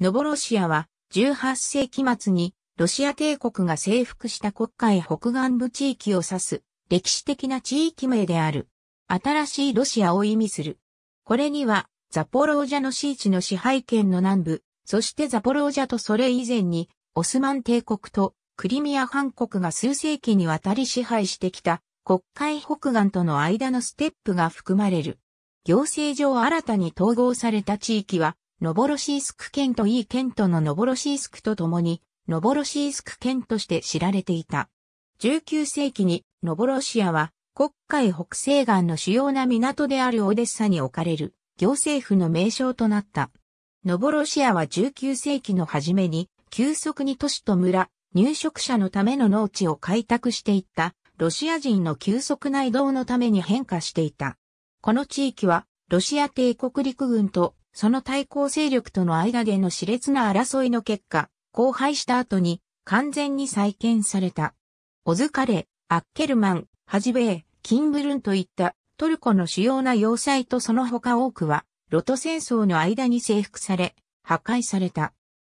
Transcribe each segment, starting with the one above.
ノボロシアは18世紀末にロシア帝国が征服した国会北岸部地域を指す歴史的な地域名である。新しいロシアを意味する。これにはザポロージャの市地の支配権の南部、そしてザポロージャとそれ以前にオスマン帝国とクリミア半国が数世紀にわたり支配してきた国会北岸との間のステップが含まれる。行政上新たに統合された地域はノボロシースク県とイー県とのノボロシースクと共に、ノボロシースク県として知られていた。19世紀に、ノボロシアは、国会北西岸の主要な港であるオデッサに置かれる、行政府の名称となった。ノボロシアは19世紀の初めに、急速に都市と村、入植者のための農地を開拓していった、ロシア人の急速な移動のために変化していた。この地域は、ロシア帝国陸軍とその対抗勢力との間での熾烈な争いの結果、荒廃した後に完全に再建された。オズカレ、アッケルマン、ハジベー、キンブルンといったトルコの主要な要塞とその他多くは、ロト戦争の間に征服され、破壊された。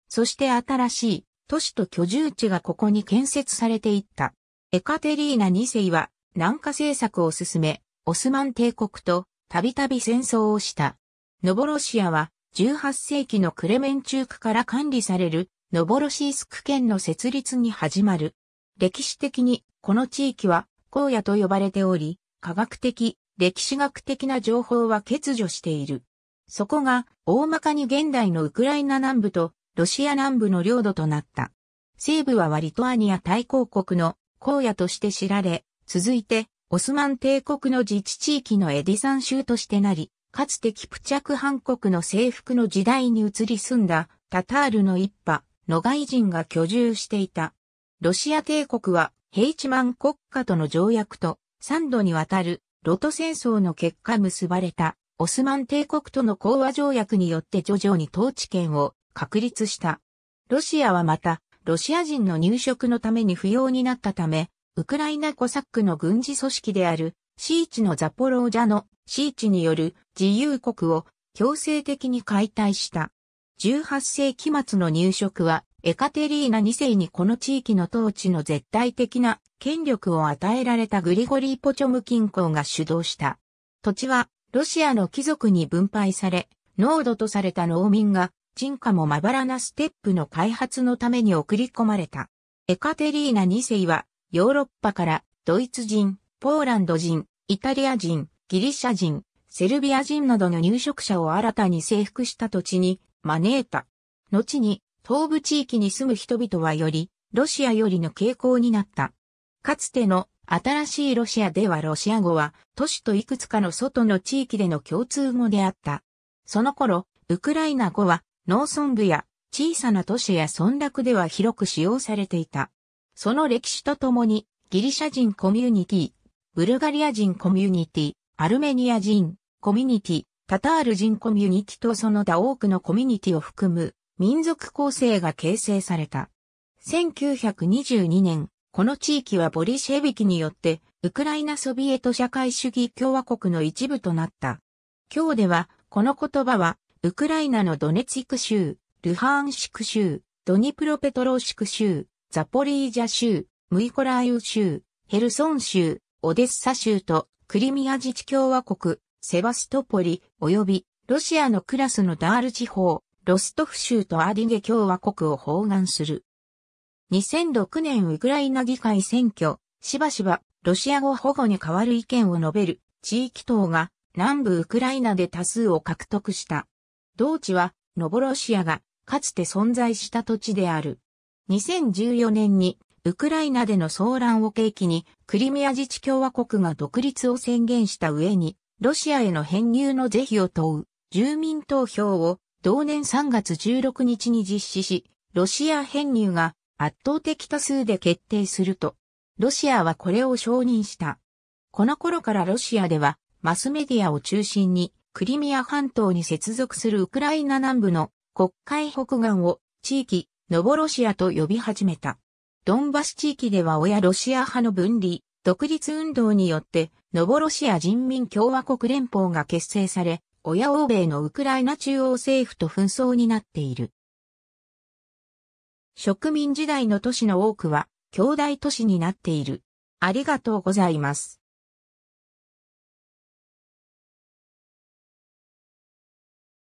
そして新しい都市と居住地がここに建設されていった。エカテリーナ2世は南下政策を進め、オスマン帝国とたびたび戦争をした。ノボロシアは18世紀のクレメンチュークから管理されるノボロシースク県の設立に始まる。歴史的にこの地域は荒野と呼ばれており、科学的、歴史学的な情報は欠如している。そこが大まかに現代のウクライナ南部とロシア南部の領土となった。西部はリトアニア大公国の荒野として知られ、続いてオスマン帝国の自治地域のエディサン州としてなり、かつてキプチャク半国の征服の時代に移り住んだタタールの一派、ノガイ人が居住していた。ロシア帝国はヘイチマン国家との条約と3度にわたるロト戦争の結果結ばれたオスマン帝国との講和条約によって徐々に統治権を確立した。ロシアはまた、ロシア人の入植のために不要になったため、ウクライナコサックの軍事組織であるシーチのザポロージャのシーチによる自由国を強制的に解体した。18世紀末の入植はエカテリーナ2世にこの地域の統治の絶対的な権力を与えられたグリゴリー・ポチョム近郊が主導した。土地はロシアの貴族に分配され、濃度とされた農民が人家もまばらなステップの開発のために送り込まれた。エカテリーナ2世はヨーロッパからドイツ人、ポーランド人、イタリア人、ギリシャ人、セルビア人などの入植者を新たに征服した土地に招いた。後に、東部地域に住む人々はより、ロシアよりの傾向になった。かつての新しいロシアではロシア語は都市といくつかの外の地域での共通語であった。その頃、ウクライナ語は農村部や小さな都市や村落では広く使用されていた。その歴史とともにギリシャ人コミュニティ、ブルガリア人コミュニティ、アルメニア人コミュニティ、タタール人コミュニティとその他多くのコミュニティを含む民族構成が形成された。1922年、この地域はボリシェビキによってウクライナソビエト社会主義共和国の一部となった。今日では、この言葉は、ウクライナのドネツィク州、ルハーンシク州、ドニプロペトローシク州、ザポリージャ州、ムイコラーユ州、ヘルソン州、オデッサ州とクリミア自治共和国、セバストポリ、及びロシアのクラスのダール地方、ロストフ州とアディゲ共和国を包含する。2006年ウクライナ議会選挙、しばしばロシア語保護に代わる意見を述べる地域党が南部ウクライナで多数を獲得した。同地はノボロシアがかつて存在した土地である。2014年にウクライナでの騒乱を契機に、クリミア自治共和国が独立を宣言した上に、ロシアへの編入の是非を問う、住民投票を同年3月16日に実施し、ロシア編入が圧倒的多数で決定すると、ロシアはこれを承認した。この頃からロシアでは、マスメディアを中心に、クリミア半島に接続するウクライナ南部の国会北岸を地域、ノボロシアと呼び始めた。ドンバス地域では親ロシア派の分離、独立運動によって、ノボロシア人民共和国連邦が結成され、親欧米のウクライナ中央政府と紛争になっている。植民時代の都市の多くは、兄弟都市になっている。ありがとうございます。